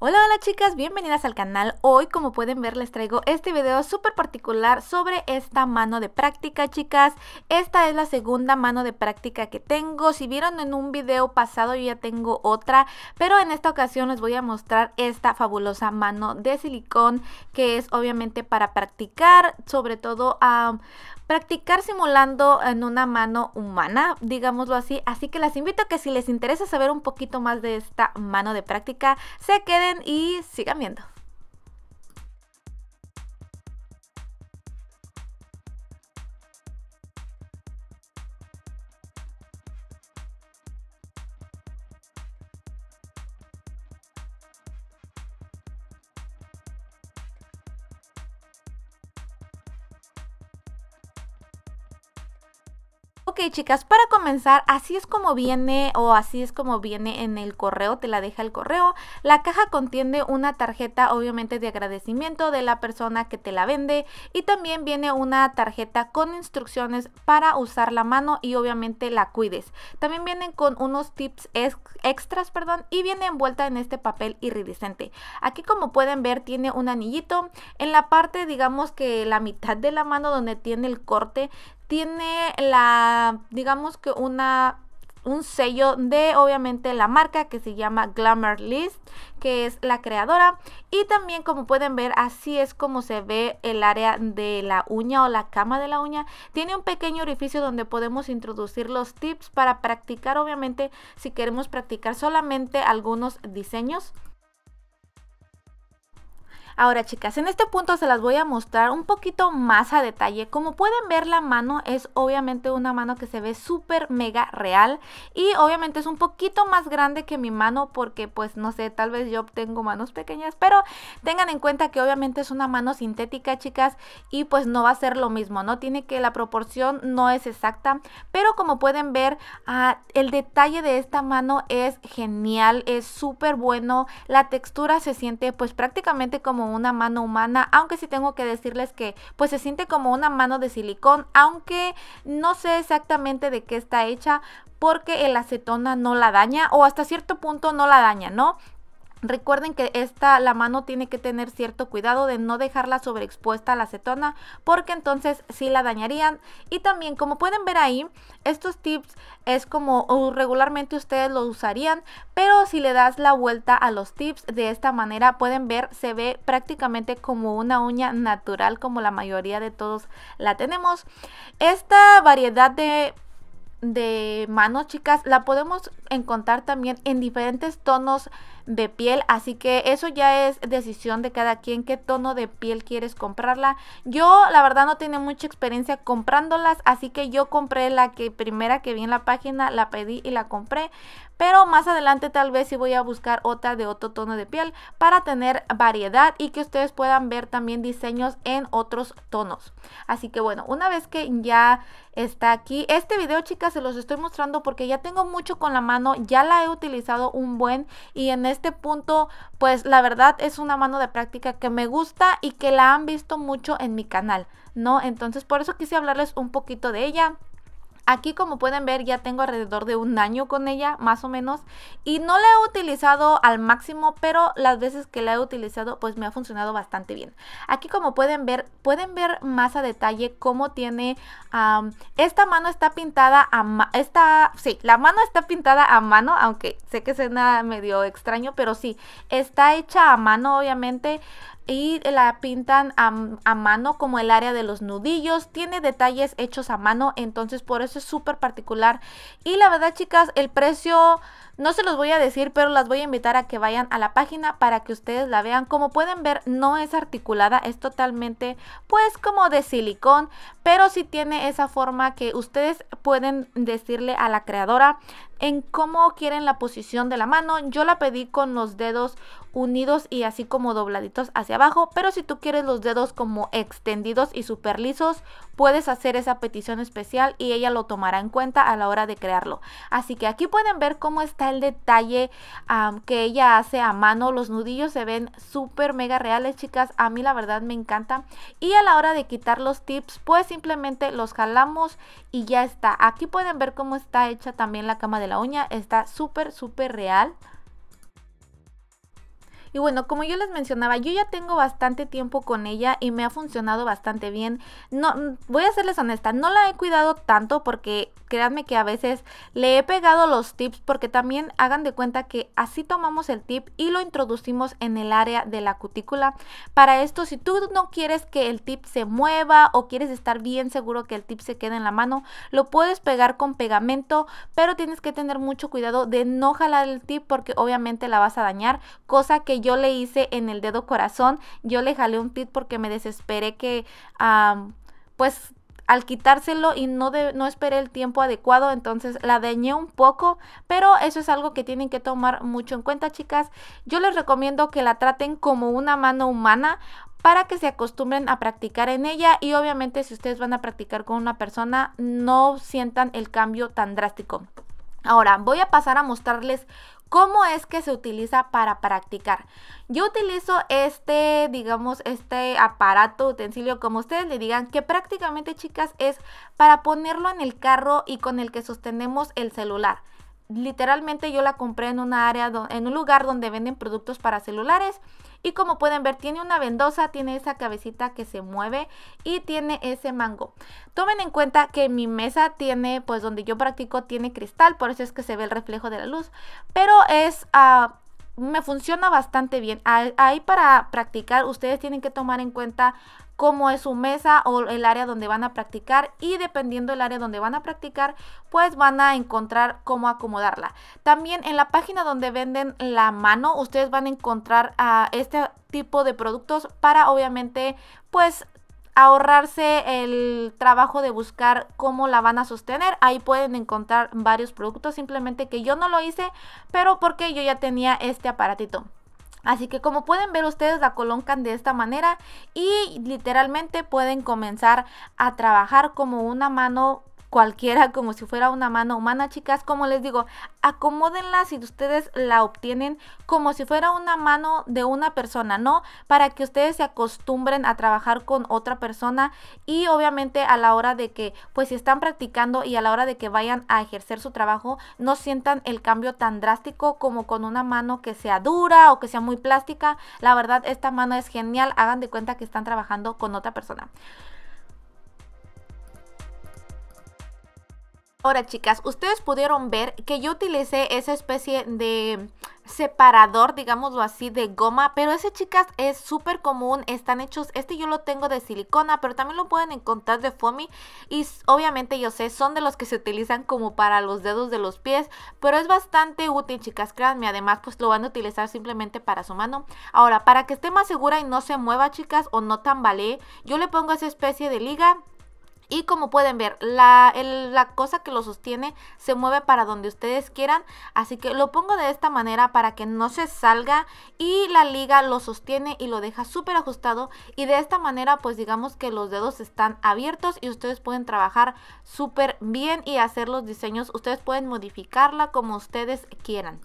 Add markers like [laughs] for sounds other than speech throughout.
Hola, hola chicas, bienvenidas al canal. Hoy, como pueden ver, les traigo este video súper particular sobre esta mano de práctica, chicas. Esta es la segunda mano de práctica que tengo. Si vieron en un video pasado, yo ya tengo otra, pero en esta ocasión les voy a mostrar esta fabulosa mano de silicón que es obviamente para practicar, sobre todo a practicar simulando en una mano humana, digámoslo así. Así que las invito a que si les interesa saber un poquito más de esta mano de práctica, se queden y sigan viendo. chicas, para comenzar, así es como viene o así es como viene en el correo, te la deja el correo. La caja contiene una tarjeta obviamente de agradecimiento de la persona que te la vende y también viene una tarjeta con instrucciones para usar la mano y obviamente la cuides. También vienen con unos tips extras, perdón, y viene envuelta en este papel iridiscente. Aquí como pueden ver tiene un anillito en la parte digamos que la mitad de la mano donde tiene el corte tiene la, digamos que una un sello de obviamente la marca que se llama Glamour List, que es la creadora. Y también como pueden ver, así es como se ve el área de la uña o la cama de la uña. Tiene un pequeño orificio donde podemos introducir los tips para practicar, obviamente, si queremos practicar solamente algunos diseños. Ahora chicas, en este punto se las voy a mostrar un poquito más a detalle. Como pueden ver la mano es obviamente una mano que se ve súper mega real y obviamente es un poquito más grande que mi mano porque pues no sé, tal vez yo tengo manos pequeñas, pero tengan en cuenta que obviamente es una mano sintética chicas y pues no va a ser lo mismo, no tiene que la proporción no es exacta, pero como pueden ver ah, el detalle de esta mano es genial, es súper bueno, la textura se siente pues prácticamente como una mano humana, aunque sí tengo que decirles que pues se siente como una mano de silicón, aunque no sé exactamente de qué está hecha porque el acetona no la daña o hasta cierto punto no la daña, ¿no? Recuerden que esta la mano tiene que tener cierto cuidado de no dejarla sobreexpuesta a la acetona porque entonces sí la dañarían. Y también como pueden ver ahí, estos tips es como regularmente ustedes lo usarían, pero si le das la vuelta a los tips de esta manera pueden ver se ve prácticamente como una uña natural como la mayoría de todos la tenemos. Esta variedad de de manos chicas la podemos encontrar también en diferentes tonos de piel. Así que eso ya es decisión de cada quien qué tono de piel quieres comprarla. Yo la verdad no tiene mucha experiencia comprándolas, así que yo compré la que primera que vi en la página, la pedí y la compré. Pero más adelante tal vez si voy a buscar otra de otro tono de piel para tener variedad y que ustedes puedan ver también diseños en otros tonos. Así que bueno, una vez que ya está aquí, este video chicas se los estoy mostrando porque ya tengo mucho con la mano, ya la he utilizado un buen y en este este punto, pues la verdad es una mano de práctica que me gusta y que la han visto mucho en mi canal, ¿no? Entonces por eso quise hablarles un poquito de ella. Aquí como pueden ver ya tengo alrededor de un año con ella más o menos y no la he utilizado al máximo pero las veces que la he utilizado pues me ha funcionado bastante bien. Aquí como pueden ver pueden ver más a detalle cómo tiene esta mano está pintada a esta sí la mano está pintada a mano aunque sé que suena medio extraño pero sí está hecha a mano obviamente y la pintan a, mano como el área de los nudillos. Tiene detalles hechos a mano, entonces por eso es súper particular. Y la verdad, chicas, el precio no se los voy a decir, pero las voy a invitar a que vayan a la página para que ustedes la vean. Como pueden ver, no es articulada, es totalmente pues como de silicón, pero sí tiene esa forma que ustedes pueden decirle a la creadora en cómo quieren la posición de la mano. Yo la pedí con los dedos unidos y así como dobladitos hacia abajo, pero si tú quieres los dedos como extendidos y super lisos, puedes hacer esa petición especial y ella lo tomará en cuenta a la hora de crearlo. Así que aquí pueden ver cómo está el detalle que ella hace a mano. Los nudillos se ven súper mega reales, chicas. A mí la verdad me encanta. Y a la hora de quitar los tips, pues simplemente los jalamos y ya está. Aquí pueden ver cómo está hecha también la cama de la uña. Está súper, súper real. Y bueno, como yo les mencionaba, yo ya tengo bastante tiempo con ella y me ha funcionado bastante bien. No, mm, voy a serles honesta, no la he cuidado tanto porque créanme que a veces le he pegado los tips porque también hagan de cuenta que así tomamos el tip y lo introducimos en el área de la cutícula. Para esto, si tú no quieres que el tip se mueva o quieres estar bien seguro que el tip se quede en la mano, lo puedes pegar con pegamento, pero tienes que tener mucho cuidado de no jalar el tip porque obviamente la vas a dañar, cosa que yo le hice en el dedo corazón. Yo le jalé un tip porque me desesperé que... pues al quitárselo y no, no esperé el tiempo adecuado, entonces la dañé un poco, pero eso es algo que tienen que tomar mucho en cuenta, chicas. Yo les recomiendo que la traten como una mano humana para que se acostumbren a practicar en ella y obviamente si ustedes van a practicar con una persona no sientan el cambio tan drástico. Ahora voy a pasar a mostrarles cómo es que se utiliza para practicar. Yo utilizo este, digamos, este aparato, utensilio, como ustedes le digan, que prácticamente, chicas, es para ponerlo en el carro y con el que sostenemos el celular. Literalmente yo la compré en una área, en un lugar donde venden productos para celulares y como pueden ver, tiene una vendosa, tiene esa cabecita que se mueve y tiene ese mango. Tomen en cuenta que mi mesa tiene, pues donde yo practico, tiene cristal, por eso es que se ve el reflejo de la luz. Pero es... Ah, me funciona bastante bien. Ahí para practicar ustedes tienen que tomar en cuenta cómo es su mesa o el área donde van a practicar y dependiendo del área donde van a practicar pues van a encontrar cómo acomodarla también en la página donde venden la mano ustedes van a encontrar a ah, este tipo de productos para obviamente pues ahorrarse el trabajo de buscar cómo la van a sostener. Ahí pueden encontrar varios productos, simplemente que yo no lo hice, pero porque yo ya tenía este aparatito. Así que como pueden ver ustedes la colocan de esta manera y literalmente pueden comenzar a trabajar como una mano cualquiera como si fuera una mano humana, chicas. Como les digo, acomódenla si ustedes la obtienen como si fuera una mano de una persona, ¿no? Para que ustedes se acostumbren a trabajar con otra persona y obviamente a la hora de que, pues si están practicando y a la hora de que vayan a ejercer su trabajo, no sientan el cambio tan drástico como con una mano que sea dura o que sea muy plástica. La verdad, esta mano es genial. Hagan de cuenta que están trabajando con otra persona. Ahora chicas, ustedes pudieron ver que yo utilicé esa especie de separador, digámoslo así, de goma, pero ese chicas es súper común, están hechos, este yo lo tengo de silicona, pero también lo pueden encontrar de foamy y obviamente yo sé, son de los que se utilizan como para los dedos de los pies, pero es bastante útil chicas, créanme, además pues lo van a utilizar simplemente para su mano. Ahora, para que esté más segura y no se mueva chicas o no tambalee, yo le pongo esa especie de liga y como pueden ver, la, la cosa que lo sostiene se mueve para donde ustedes quieran. Así que lo pongo de esta manera para que no se salga y la liga lo sostiene y lo deja súper ajustado. Y de esta manera pues digamos que los dedos están abiertos y ustedes pueden trabajar súper bien y hacer los diseños. Ustedes pueden modificarla como ustedes quieran.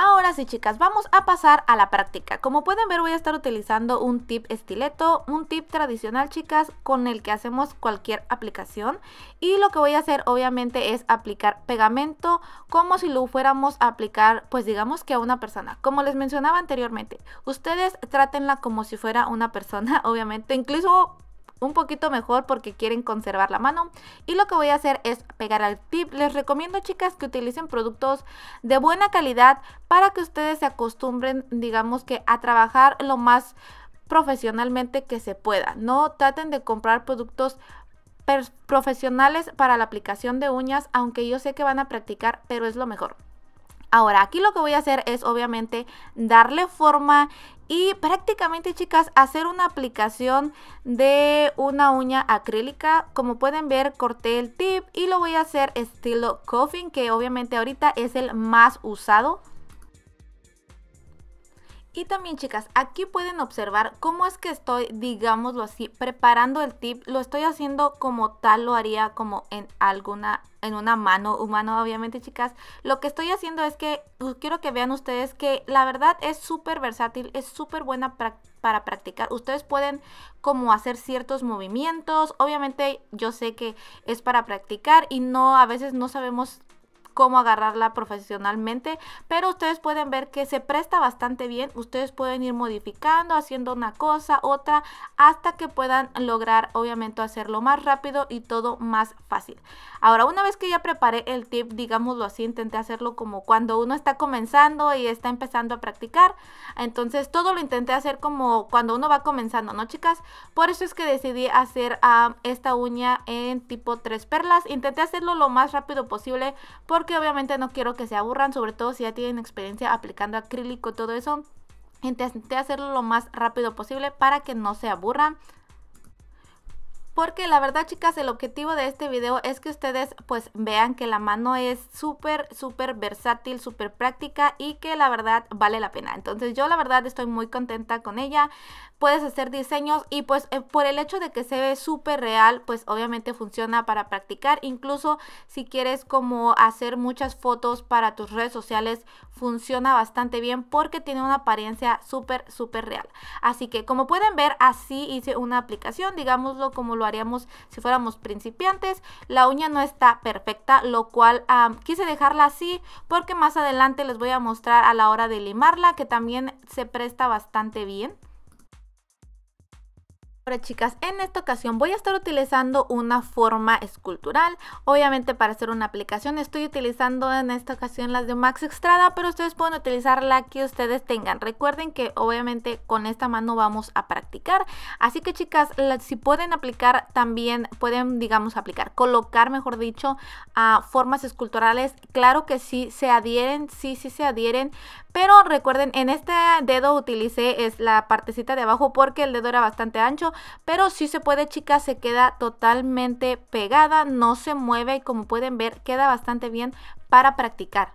Ahora sí chicas, vamos a pasar a la práctica. Como pueden ver voy a estar utilizando un tip estileto, un tip tradicional chicas con el que hacemos cualquier aplicación. Y lo que voy a hacer obviamente es aplicar pegamento como si lo fuéramos a aplicar pues digamos que a una persona. Como les mencionaba anteriormente, ustedes trátenla como si fuera una persona [laughs] obviamente, incluso un poquito mejor porque quieren conservar la mano. Y lo que voy a hacer es pegar al tip. Les recomiendo chicas que utilicen productos de buena calidad para que ustedes se acostumbren, digamos que a trabajar lo más profesionalmente que se pueda. No traten de comprar productos profesionales para la aplicación de uñas, aunque yo sé que van a practicar, pero es lo mejor. Ahora, aquí lo que voy a hacer es obviamente darle forma y prácticamente, chicas, hacer una aplicación de una uña acrílica. Como pueden ver, corté el tip y lo voy a hacer estilo coffin, que obviamente ahorita es el más usado. Y también chicas, aquí pueden observar cómo es que estoy, digámoslo así, preparando el tip. Lo estoy haciendo como tal lo haría como en alguna, en una mano humana obviamente chicas. Lo que estoy haciendo es que pues, quiero que vean ustedes que la verdad es súper versátil, es súper buena para practicar. Ustedes pueden como hacer ciertos movimientos. Obviamente yo sé que es para practicar y no, a veces no sabemos cómo agarrarla profesionalmente, pero ustedes pueden ver que se presta bastante bien, ustedes pueden ir modificando, haciendo una cosa, otra, hasta que puedan lograr obviamente hacerlo más rápido y todo más fácil. Ahora, una vez que ya preparé el tip, digámoslo así, intenté hacerlo como cuando uno está comenzando y está empezando a practicar, entonces todo lo intenté hacer como cuando uno va comenzando, ¿no chicas? Por eso es que decidí hacer ah, esta uña en tipo 3 perlas, intenté hacerlo lo más rápido posible porque que obviamente no quiero que se aburran, sobre todo si ya tienen experiencia aplicando acrílico, todo eso. Intenté hacerlo lo más rápido posible para que no se aburran porque la verdad chicas el objetivo de este video es que ustedes pues vean que la mano es súper súper versátil, súper práctica y que la verdad vale la pena. Entonces yo la verdad estoy muy contenta con ella, puedes hacer diseños y pues eh, por el hecho de que se ve súper real pues obviamente funciona para practicar, incluso si quieres como hacer muchas fotos para tus redes sociales funciona bastante bien porque tiene una apariencia súper súper real. Así que como pueden ver así hice una aplicación, digámoslo como lo haríamos si fuéramos principiantes. La uña no está perfecta, lo cual quise dejarla así porque más adelante les voy a mostrar a la hora de limarla que también se presta bastante bien chicas, en esta ocasión voy a estar utilizando una forma escultural. Obviamente para hacer una aplicación estoy utilizando en esta ocasión las de Max Extrada, pero ustedes pueden utilizar la que ustedes tengan. Recuerden que obviamente con esta mano vamos a practicar. Así que chicas, si pueden aplicar también, pueden digamos aplicar, colocar mejor dicho, a formas esculturales. Claro que sí se adhieren, sí, sí se adhieren, pero recuerden, en este dedo utilicé es la partecita de abajo porque el dedo era bastante ancho. Pero si se puede, chicas, se queda totalmente pegada, no se mueve y como pueden ver queda bastante bien para practicar.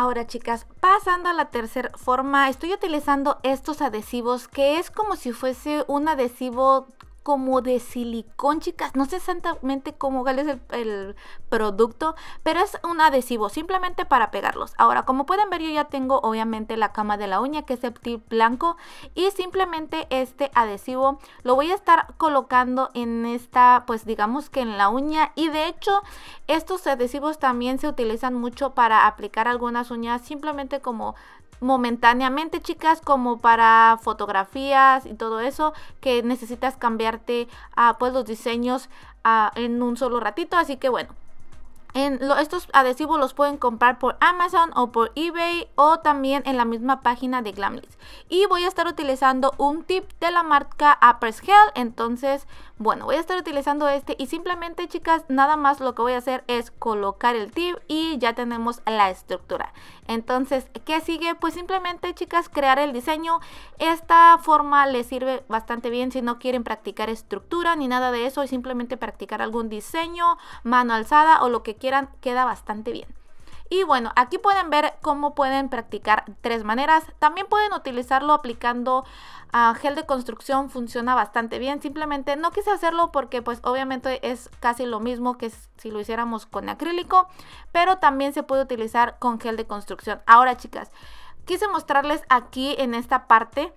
Ahora chicas, pasando a la tercera forma, estoy utilizando estos adhesivos que es como si fuese un adhesivo como de silicón, chicas. No sé exactamente cómo es el, producto, pero es un adhesivo, simplemente para pegarlos. Ahora, como pueden ver, yo ya tengo obviamente la cama de la uña, que es el blanco, y simplemente este adhesivo lo voy a estar colocando en esta, pues digamos que en la uña. Y de hecho, estos adhesivos también se utilizan mucho para aplicar algunas uñas, simplemente como momentáneamente, chicas, como para fotografías y todo eso, que necesitas cambiarte a ah, pues los diseños ah, en un solo ratito. Así que bueno. En estos adhesivos los pueden comprar por Amazon o por eBay o también en la misma página de Glamlist. Y voy a estar utilizando un tip de la marca Upper's entonces bueno, voy a estar utilizando este y simplemente chicas, nada más lo que voy a hacer es colocar el tip y ya tenemos la estructura. Entonces, ¿qué sigue? Pues simplemente chicas, crear el diseño. Esta forma les sirve bastante bien si no quieren practicar estructura ni nada de eso, simplemente practicar algún diseño, mano alzada o lo que quieran, queda bastante bien. Y bueno, aquí pueden ver cómo pueden practicar tres maneras. También pueden utilizarlo aplicando ah, gel de construcción, funciona bastante bien. Simplemente no quise hacerlo porque pues obviamente es casi lo mismo que si lo hiciéramos con acrílico, pero también se puede utilizar con gel de construcción. Ahora chicas, quise mostrarles aquí en esta parte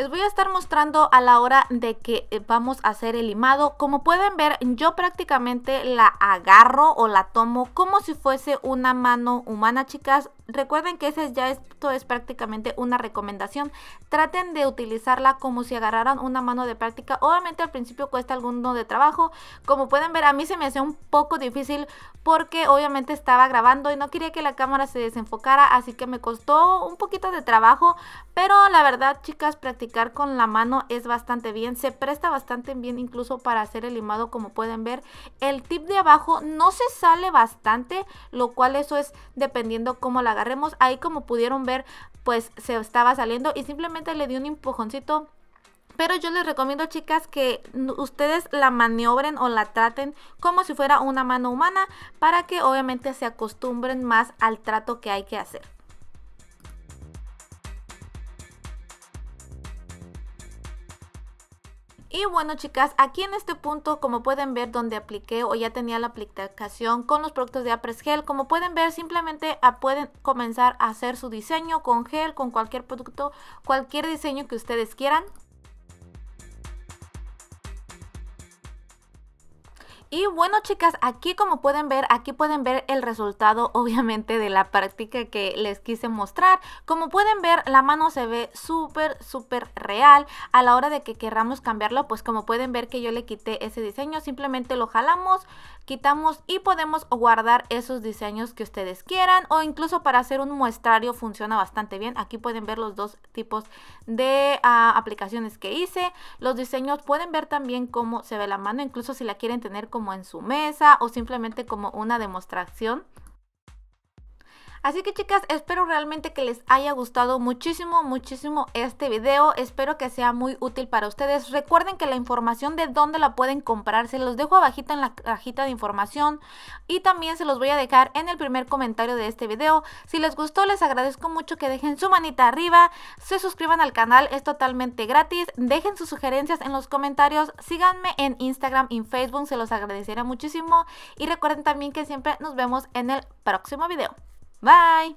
les voy a estar mostrando a la hora de que eh, vamos a hacer el limado. Como pueden ver, yo prácticamente la agarro o la tomo como si fuese una mano humana, chicas. Recuerden que ese ya esto es prácticamente una recomendación. Traten de utilizarla como si agarraran una mano de práctica. Obviamente al principio cuesta alguno de trabajo. Como pueden ver, a mí se me hace un poco difícil porque obviamente estaba grabando y no quería que la cámara se desenfocara, así que me costó un poquito de trabajo, pero la verdad, chicas, practicar con la mano es bastante bien, se presta bastante bien incluso para hacer el limado, como pueden ver. El tip de abajo no se sale bastante, lo cual eso es dependiendo cómo la Ahí como pudieron ver, pues se estaba saliendo y simplemente le di un empujoncito pero yo les recomiendo, chicas, que ustedes la maniobren o la traten como si fuera una mano humana para que obviamente se acostumbren más al trato que hay que hacer. Y bueno chicas, aquí en este punto como pueden ver donde apliqué o ya tenía la aplicación con los productos de Apres Gel, como pueden ver simplemente ah, pueden comenzar a hacer su diseño con gel, con cualquier producto, cualquier diseño que ustedes quieran. Y bueno, chicas, aquí como pueden ver, aquí pueden ver el resultado [laughs] obviamente de la práctica que les quise mostrar. Como pueden ver, la mano se ve súper, súper real. A la hora de que querramos cambiarlo, pues como pueden ver que yo le quité ese diseño, simplemente lo jalamos, quitamos y podemos guardar esos diseños que ustedes quieran o incluso para hacer un muestrario funciona bastante bien. Aquí pueden ver los dos tipos de ah, aplicaciones que hice. Los diseños pueden ver también cómo se ve la mano, incluso si la quieren tener como como en su mesa o simplemente como una demostración Así que chicas, espero realmente que les haya gustado muchísimo, muchísimo este video. Espero que sea muy útil para ustedes. Recuerden que la información de dónde la pueden comprar se los dejo abajita en la cajita de información. Y también se los voy a dejar en el primer comentario de este video. Si les gustó, les agradezco mucho que dejen su manita arriba. Se suscriban al canal, es totalmente gratis. Dejen sus sugerencias en los comentarios. Síganme en Instagram y Facebook, se los agradeceré muchísimo. Y recuerden también que siempre nos vemos en el próximo video. Bye.